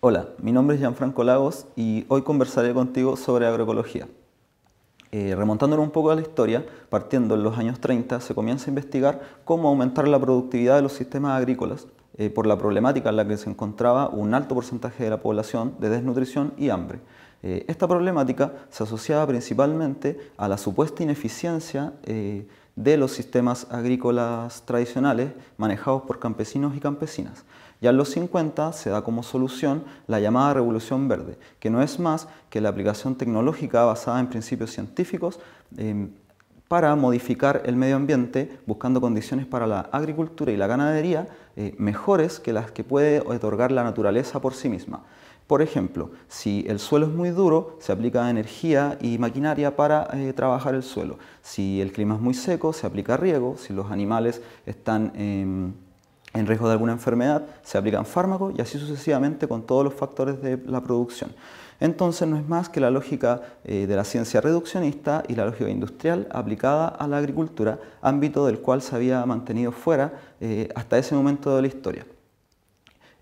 Hola, mi nombre es Gianfranco Lagos y hoy conversaré contigo sobre agroecología. Eh, remontándonos un poco a la historia, partiendo en los años 30, se comienza a investigar cómo aumentar la productividad de los sistemas agrícolas eh, por la problemática en la que se encontraba un alto porcentaje de la población de desnutrición y hambre. Eh, esta problemática se asociaba principalmente a la supuesta ineficiencia eh, de los sistemas agrícolas tradicionales manejados por campesinos y campesinas. Ya en los 50 se da como solución la llamada revolución verde, que no es más que la aplicación tecnológica basada en principios científicos em, para modificar el medio ambiente buscando condiciones para la agricultura y la ganadería eh, mejores que las que puede otorgar la naturaleza por sí misma. Por ejemplo, si el suelo es muy duro, se aplica energía y maquinaria para eh, trabajar el suelo. Si el clima es muy seco, se aplica riego. Si los animales están em, en riesgo de alguna enfermedad, se aplican fármacos y así sucesivamente con todos los factores de la producción. Entonces no es más que la lógica eh, de la ciencia reduccionista y la lógica industrial aplicada a la agricultura, ámbito del cual se había mantenido fuera eh, hasta ese momento de la historia.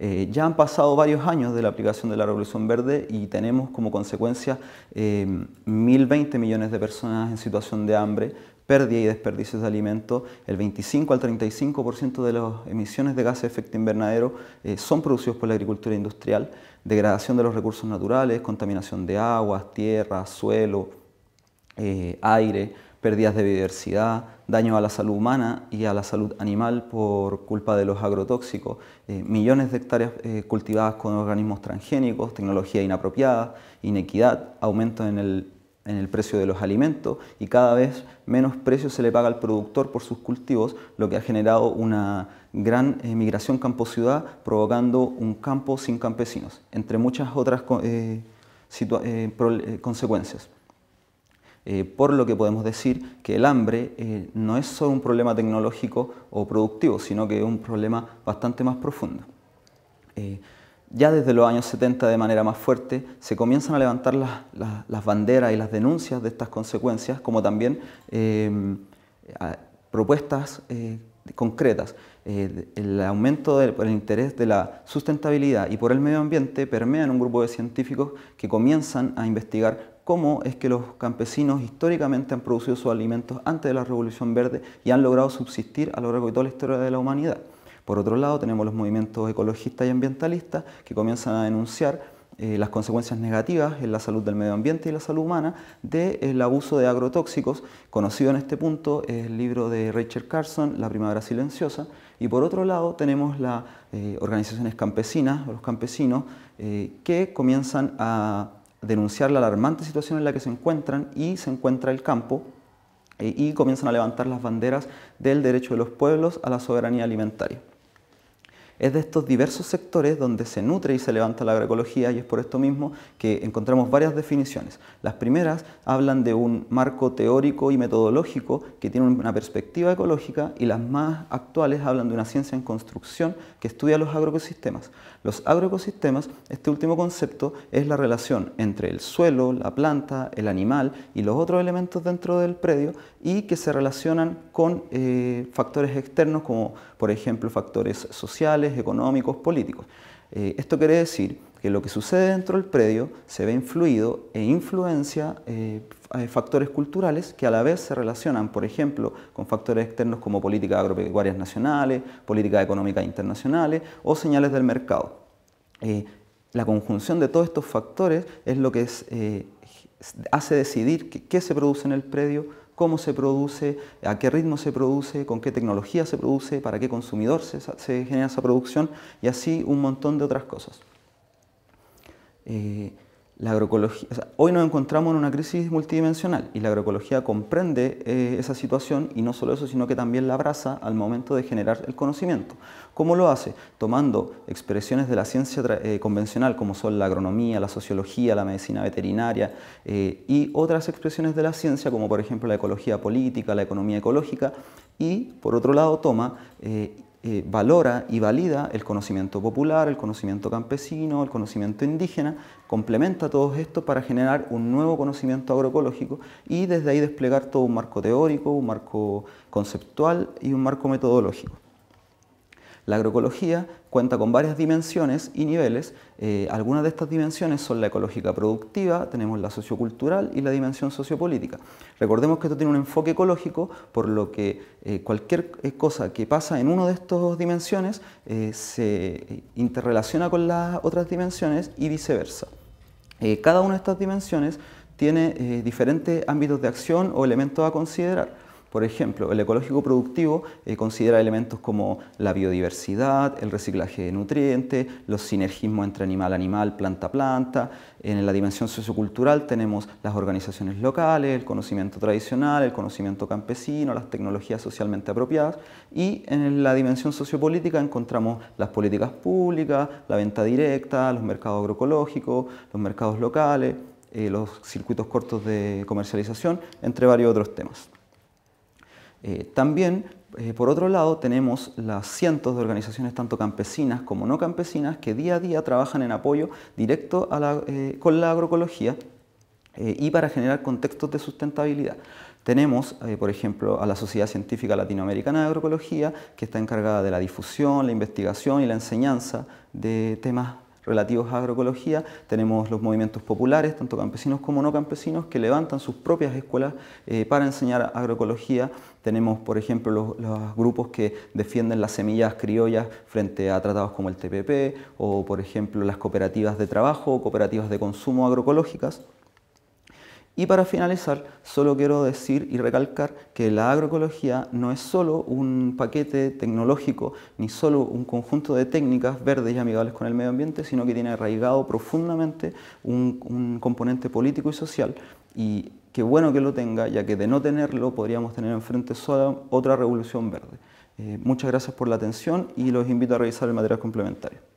Eh, ya han pasado varios años de la aplicación de la Revolución Verde y tenemos como consecuencia 1.020 eh, millones de personas en situación de hambre, pérdida y desperdicios de alimentos, el 25 al 35% de las emisiones de gases de efecto invernadero eh, son producidos por la agricultura industrial, degradación de los recursos naturales, contaminación de aguas, tierra, suelo, aire, pérdidas de biodiversidad, daño a la salud humana y a la salud animal por culpa de los agrotóxicos, eh, millones de hectáreas eh, cultivadas con organismos transgénicos, tecnología inapropiada, inequidad, aumento en el, precio de los alimentos y cada vez menos precio se le paga al productor por sus cultivos, lo que ha generado una gran eh, migración campo-ciudad, provocando un campo sin campesinos, entre muchas otras consecuencias. Eh, por lo que podemos decir que el hambre eh, no es solo un problema tecnológico o productivo, sino que es un problema bastante más profundo. Eh, ya desde los años 70 de manera más fuerte se comienzan a levantar las, banderas y las denuncias de estas consecuencias, como también propuestas concretas. el aumento del interés de la sustentabilidad y por el medio ambiente en un grupo de científicos que comienzan a investigar cómo es que los campesinos históricamente han producido sus alimentos antes de la Revolución Verde y han logrado subsistir a lo largo de toda la historia de la humanidad. Por otro lado, tenemos los movimientos ecologistas y ambientalistas que comienzan a denunciar eh, las consecuencias negativas en la salud del medio ambiente y la salud humana del abuso de agrotóxicos, conocido en este punto es el libro de Rachel Carson, La Primavera Silenciosa, y por otro lado tenemos las eh, organizaciones campesinas, los campesinos, eh, que comienzan a denunciar la alarmante situación en la que se encuentran y se encuentra el campo eh, y comienzan a levantar las banderas del derecho de los pueblos a la soberanía alimentaria. Es de estos diversos sectores donde se nutre y se levanta la agroecología y es por esto mismo que encontramos varias definiciones. Las primeras hablan de un marco teórico y metodológico que tiene una perspectiva ecológica y las más actuales hablan de una ciencia en construcción que estudia los agroecosistemas los agroecosistemas, este último concepto es la relación entre el suelo, la planta, el animal y los otros elementos dentro del predio y que se relacionan con eh, factores externos como por ejemplo factores sociales, económicos, políticos. Eh, esto quiere decir que lo que sucede dentro del predio se ve influido e influencia eh, factores culturales que a la vez se relacionan, por ejemplo, con factores externos como políticas agropecuarias nacionales, políticas económicas internacionales o señales del mercado. Eh, la conjunción de todos estos factores es lo que hace decidir qué se produce en el predio, cómo se produce, a qué ritmo se produce, con qué tecnología se produce, para qué consumidor se, genera esa producción y así un montón de otras cosas. Eh, agroecología, hoy nos encontramos en una crisis multidimensional y la agroecología comprende eh, esa situación y no solo eso, sino que también la abraza al momento de generar el conocimiento. ¿Cómo lo hace? Tomando expresiones de la ciencia eh, convencional como son la agronomía, la sociología, la medicina veterinaria eh, y otras expresiones de la ciencia como por ejemplo la ecología política, la economía ecológica y por otro lado toma eh, valora y valida el conocimiento popular, el conocimiento campesino, el conocimiento indígena, complementa todo esto para generar un nuevo conocimiento agroecológico y desde ahí desplegar todo un marco teórico, un marco conceptual y un marco metodológico. La agroecología cuenta con varias dimensiones y niveles. Eh, algunas de estas dimensiones son la ecológica productiva, tenemos la sociocultural y la dimensión sociopolítica. Recordemos que esto tiene un enfoque ecológico, por lo que eh, cualquier eh, cosa que pasa en una de estas dimensiones se interrelaciona con las otras dimensiones y viceversa. cada una de estas dimensiones tiene diferentes ámbitos de acción o elementos a considerar. Por ejemplo, el ecológico productivo eh, considera elementos como la biodiversidad, el reciclaje de nutrientes, los sinergismos entre animal-animal, planta-planta. En la dimensión sociocultural tenemos las organizaciones locales, el conocimiento tradicional, el conocimiento campesino, las tecnologías socialmente apropiadas. Y en la dimensión sociopolítica encontramos las políticas públicas, la venta directa, los mercados agroecológicos, los mercados locales, eh, los circuitos cortos de comercialización, entre varios otros temas. Eh, también, eh, por otro lado, tenemos las cientos de organizaciones, tanto campesinas como no campesinas, que día a día trabajan en apoyo directo eh, con la agroecología y para generar contextos de sustentabilidad. Tenemos, por ejemplo, a la Sociedad Científica Latinoamericana de Agroecología, que está encargada de la difusión, la investigación y la enseñanza de temas relativos a agroecología, tenemos los movimientos populares, tanto campesinos como no campesinos, que levantan sus propias escuelas eh, para enseñar agroecología. Tenemos, por ejemplo, los, los, grupos que defienden las semillas criollas frente a tratados como el TPP o, por ejemplo, las cooperativas de trabajo, o cooperativas de consumo agroecológicas. Y para finalizar, solo quiero decir y recalcar que la agroecología no es solo un paquete tecnológico, ni solo un conjunto de técnicas verdes y amigables con el medio ambiente, sino que tiene arraigado profundamente un, componente político y social. Y qué bueno que lo tenga, ya que de no tenerlo podríamos tener enfrente solo otra revolución verde. Eh, muchas gracias por la atención y los invito a revisar el material complementario.